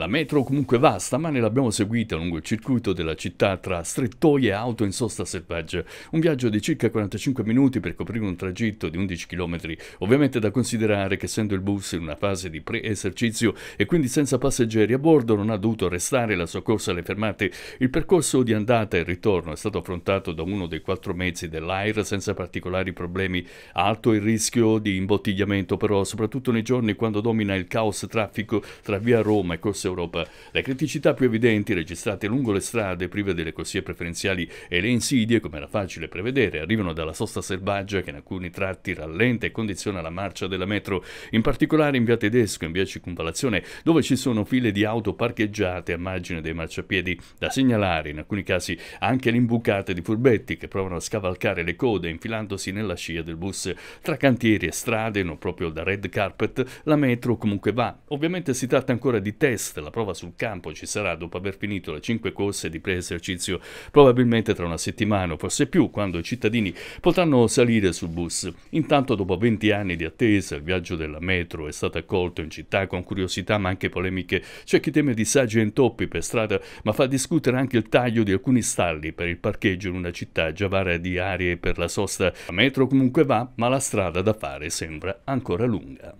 La metro comunque va, stamane l'abbiamo seguita lungo il circuito della città tra strettoie e auto in sosta selvaggia. Un viaggio di circa 45 minuti per coprire un tragitto di 11 km. Ovviamente da considerare che essendo il bus in una fase di pre-esercizio e quindi senza passeggeri a bordo non ha dovuto arrestare la sua corsa alle fermate. Il percorso di andata e ritorno è stato affrontato da uno dei quattro mezzi dell'AIR senza particolari problemi. Alto il rischio di imbottigliamento però, soprattutto nei giorni quando domina il caos traffico tra via Roma e Corso Europa. Le criticità più evidenti registrate lungo le strade prive delle corsie preferenziali e le insidie, come era facile prevedere, arrivano dalla sosta selvaggia che in alcuni tratti rallenta e condiziona la marcia della metro, in particolare in via Tedesco, in via Circunvalazione, dove ci sono file di auto parcheggiate a margine dei marciapiedi. Da segnalare in alcuni casi anche le imbucate di furbetti che provano a scavalcare le code infilandosi nella scia del bus. Tra cantieri e strade, non proprio da red carpet, la metro comunque va. Ovviamente si tratta ancora di test test, la prova sul campo ci sarà dopo aver finito le 5 corse di preesercizio, probabilmente tra una settimana o forse più, quando i cittadini potranno salire sul bus. Intanto dopo 20 anni di attesa il viaggio della metro è stato accolto in città con curiosità ma anche polemiche. C'è chi teme disagi e intoppi per strada, ma fa discutere anche il taglio di alcuni stalli per il parcheggio in una città già varia di aree per la sosta. La metro comunque va, ma la strada da fare sembra ancora lunga.